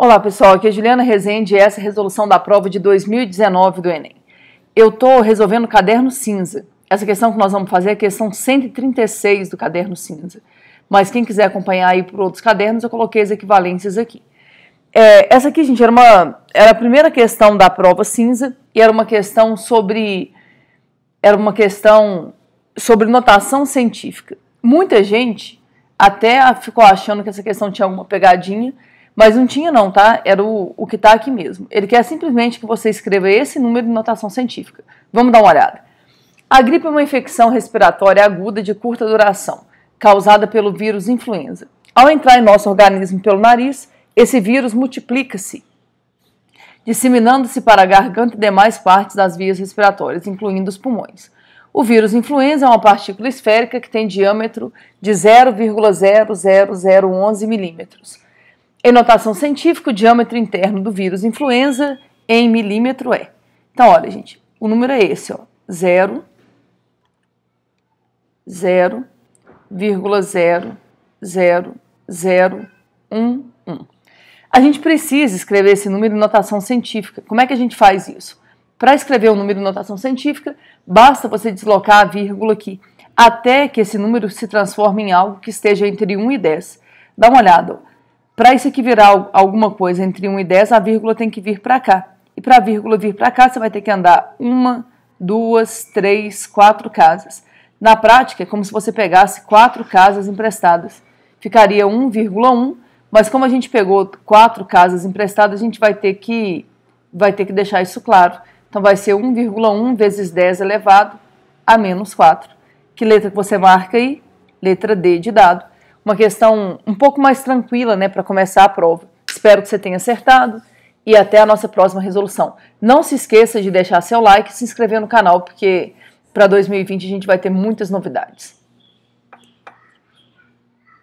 Olá pessoal, aqui é Juliana Rezende e essa é a resolução da prova de 2019 do Enem. Eu estou resolvendo o caderno cinza. Essa questão que nós vamos fazer é a questão 136 do caderno cinza. Mas quem quiser acompanhar aí por outros cadernos, eu coloquei as equivalências aqui. É, essa aqui, gente, era, uma, era a primeira questão da prova cinza e era uma questão sobre. Era uma questão sobre notação científica. Muita gente até ficou achando que essa questão tinha alguma pegadinha mas não tinha não, tá? Era o, o que está aqui mesmo. Ele quer simplesmente que você escreva esse número em notação científica. Vamos dar uma olhada. A gripe é uma infecção respiratória aguda de curta duração, causada pelo vírus influenza. Ao entrar em nosso organismo pelo nariz, esse vírus multiplica-se, disseminando-se para a garganta e demais partes das vias respiratórias, incluindo os pulmões. O vírus influenza é uma partícula esférica que tem diâmetro de 0,00011 milímetros Notação científica, o diâmetro interno do vírus influenza em milímetro é. Então, olha, gente, o número é esse, ó, 0, 0,00011. A gente precisa escrever esse número em notação científica. Como é que a gente faz isso? Para escrever o um número em notação científica, basta você deslocar a vírgula aqui, até que esse número se transforme em algo que esteja entre 1 e 10. Dá uma olhada. Para isso aqui virar alguma coisa entre 1 e 10, a vírgula tem que vir para cá. E para a vírgula vir para cá, você vai ter que andar uma, duas, três, quatro casas. Na prática, é como se você pegasse quatro casas emprestadas. Ficaria 1,1, mas como a gente pegou quatro casas emprestadas, a gente vai ter que, vai ter que deixar isso claro. Então vai ser 1,1 vezes 10 elevado a menos 4. Que letra que você marca aí? Letra D de dado uma questão um pouco mais tranquila, né, para começar a prova. Espero que você tenha acertado e até a nossa próxima resolução. Não se esqueça de deixar seu like e se inscrever no canal, porque para 2020 a gente vai ter muitas novidades.